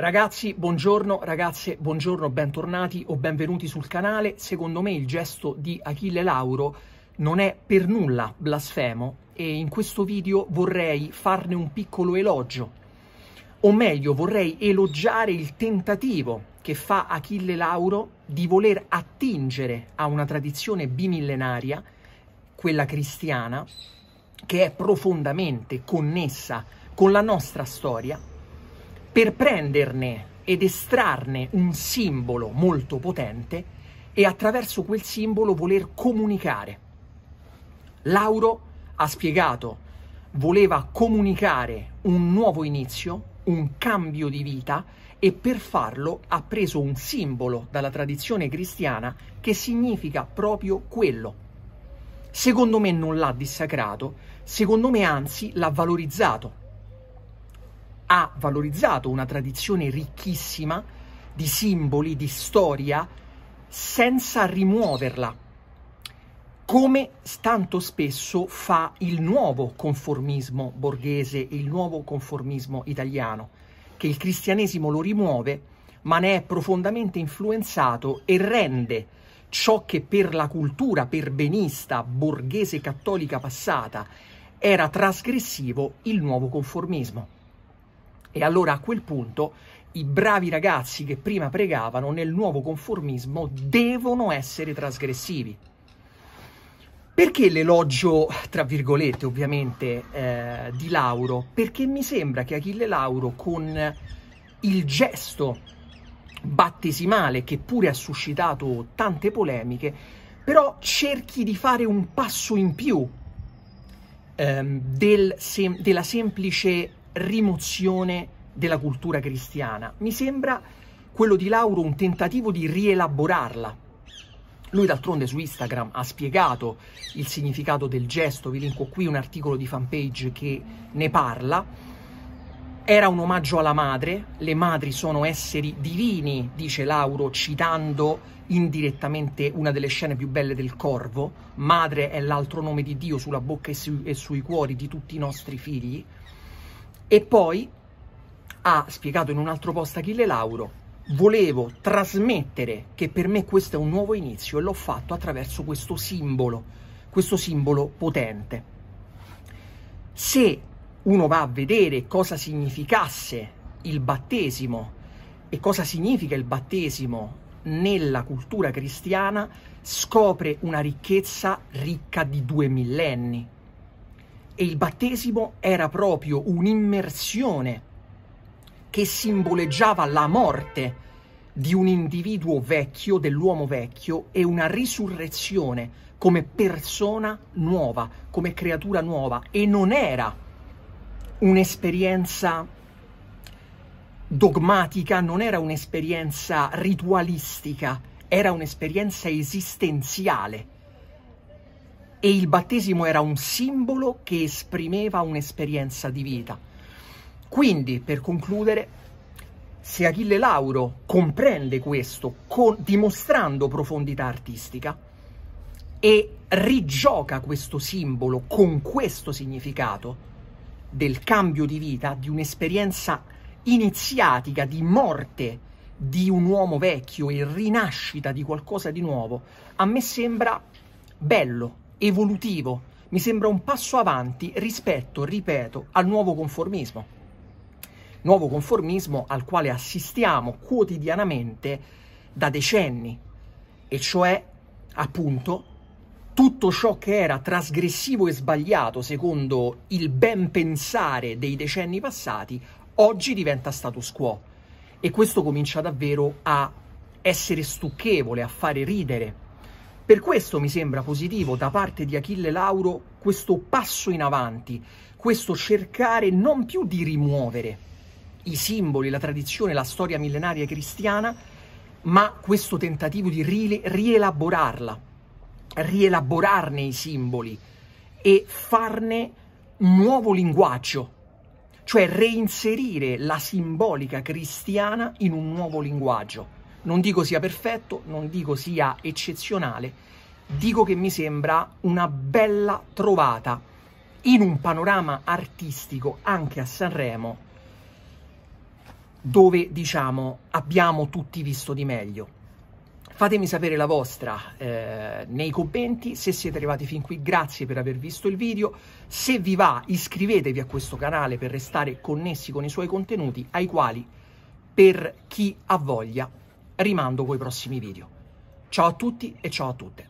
Ragazzi, buongiorno, ragazze, buongiorno, bentornati o benvenuti sul canale. Secondo me il gesto di Achille Lauro non è per nulla blasfemo e in questo video vorrei farne un piccolo elogio. O meglio, vorrei elogiare il tentativo che fa Achille Lauro di voler attingere a una tradizione bimillenaria, quella cristiana, che è profondamente connessa con la nostra storia per prenderne ed estrarne un simbolo molto potente e attraverso quel simbolo voler comunicare. Lauro ha spiegato, voleva comunicare un nuovo inizio, un cambio di vita e per farlo ha preso un simbolo dalla tradizione cristiana che significa proprio quello. Secondo me non l'ha dissacrato, secondo me anzi l'ha valorizzato ha valorizzato una tradizione ricchissima di simboli, di storia, senza rimuoverla, come tanto spesso fa il nuovo conformismo borghese, il nuovo conformismo italiano, che il cristianesimo lo rimuove, ma ne è profondamente influenzato e rende ciò che per la cultura perbenista borghese cattolica passata era trasgressivo il nuovo conformismo. E allora a quel punto i bravi ragazzi che prima pregavano nel nuovo conformismo devono essere trasgressivi. Perché l'elogio, tra virgolette ovviamente, eh, di Lauro? Perché mi sembra che Achille Lauro con il gesto battesimale che pure ha suscitato tante polemiche, però cerchi di fare un passo in più ehm, del sem della semplice rimozione della cultura cristiana. Mi sembra quello di Lauro un tentativo di rielaborarla. Lui d'altronde su Instagram ha spiegato il significato del gesto, vi linko qui un articolo di fanpage che ne parla. Era un omaggio alla madre, le madri sono esseri divini, dice Lauro citando indirettamente una delle scene più belle del Corvo, madre è l'altro nome di Dio sulla bocca e, su e sui cuori di tutti i nostri figli. E poi ha spiegato in un altro post Achille Lauro, volevo trasmettere che per me questo è un nuovo inizio e l'ho fatto attraverso questo simbolo, questo simbolo potente. Se uno va a vedere cosa significasse il battesimo e cosa significa il battesimo nella cultura cristiana, scopre una ricchezza ricca di due millenni, e il battesimo era proprio un'immersione che simboleggiava la morte di un individuo vecchio, dell'uomo vecchio, e una risurrezione come persona nuova, come creatura nuova. E non era un'esperienza dogmatica, non era un'esperienza ritualistica, era un'esperienza esistenziale e il battesimo era un simbolo che esprimeva un'esperienza di vita. Quindi, per concludere, se Achille Lauro comprende questo con, dimostrando profondità artistica e rigioca questo simbolo con questo significato del cambio di vita, di un'esperienza iniziatica, di morte di un uomo vecchio e rinascita di qualcosa di nuovo, a me sembra bello, evolutivo, mi sembra un passo avanti rispetto, ripeto, al nuovo conformismo. Nuovo conformismo al quale assistiamo quotidianamente da decenni, e cioè, appunto, tutto ciò che era trasgressivo e sbagliato secondo il ben pensare dei decenni passati, oggi diventa status quo. E questo comincia davvero a essere stucchevole, a fare ridere, per questo mi sembra positivo da parte di Achille Lauro questo passo in avanti, questo cercare non più di rimuovere i simboli, la tradizione, la storia millenaria cristiana, ma questo tentativo di ri- rielaborarla, rielaborarne i simboli e farne un nuovo linguaggio, cioè reinserire la simbolica cristiana in un nuovo linguaggio. Non dico sia perfetto, non dico sia eccezionale, dico che mi sembra una bella trovata in un panorama artistico anche a Sanremo dove diciamo abbiamo tutti visto di meglio. Fatemi sapere la vostra eh, nei commenti, se siete arrivati fin qui grazie per aver visto il video, se vi va iscrivetevi a questo canale per restare connessi con i suoi contenuti ai quali per chi ha voglia rimando coi prossimi video. Ciao a tutti e ciao a tutte.